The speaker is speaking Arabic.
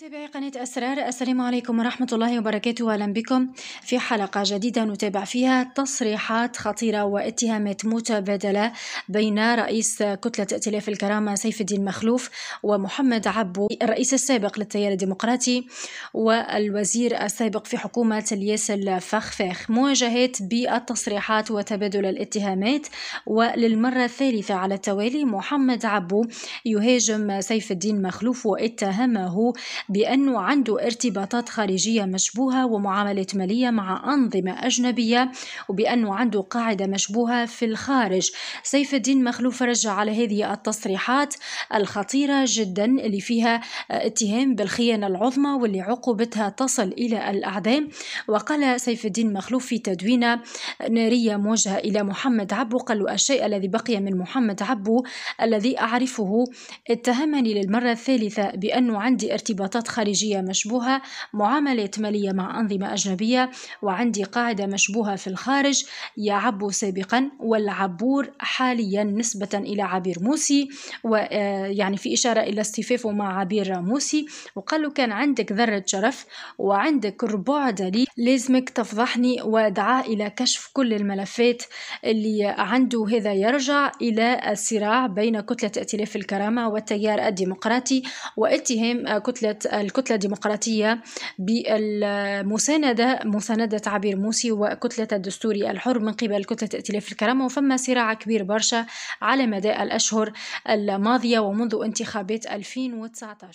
متابعي قناة أسرار السلام عليكم ورحمة الله وبركاته أهلا بكم في حلقة جديدة نتابع فيها تصريحات خطيرة واتهامات متبادلة بين رئيس كتلة ائتلاف الكرامة سيف الدين مخلوف ومحمد عبو الرئيس السابق للتيار الديمقراطي والوزير السابق في حكومة الياس الفخفاخ مواجهات بالتصريحات وتبادل الاتهامات وللمرة الثالثة على التوالي محمد عبو يهاجم سيف الدين مخلوف واتهمه بأنه عنده ارتباطات خارجية مشبوهة ومعاملة مالية مع أنظمة أجنبية وبأنه عنده قاعدة مشبوهة في الخارج سيف الدين مخلوف رجع على هذه التصريحات الخطيرة جدا اللي فيها اتهام بالخيانة العظمى واللي عقوبتها تصل إلى الأعدام وقال سيف الدين مخلوف في تدوينة نارية موجهة إلى محمد عبو قال له الشيء الذي بقي من محمد عبو الذي أعرفه اتهمني للمرة الثالثة بأنه عندي ارتباطات خطط خارجية مشبوهة معاملة مالية مع أنظمة أجنبية وعندي قاعدة مشبوهة في الخارج يعب سابقا والعبور حاليا نسبة إلى عبير موسي ويعني آه، في إشارة إلى اصطفافه مع عبير موسي وقال له كان عندك ذرة شرف وعندك ربع دليل لازمك تفضحني ودعا إلى كشف كل الملفات اللي عنده هذا يرجع إلى الصراع بين كتلة ائتلاف الكرامة والتيار الديمقراطي واتهام كتلة الكتلة الديمقراطية بالمساندة مساندة عبير موسي وكتلة الدستوري الحر من قبل كتلة ائتلاف الكرامة وفما صراع كبير برشا على مدى الأشهر الماضية ومنذ انتخابات 2019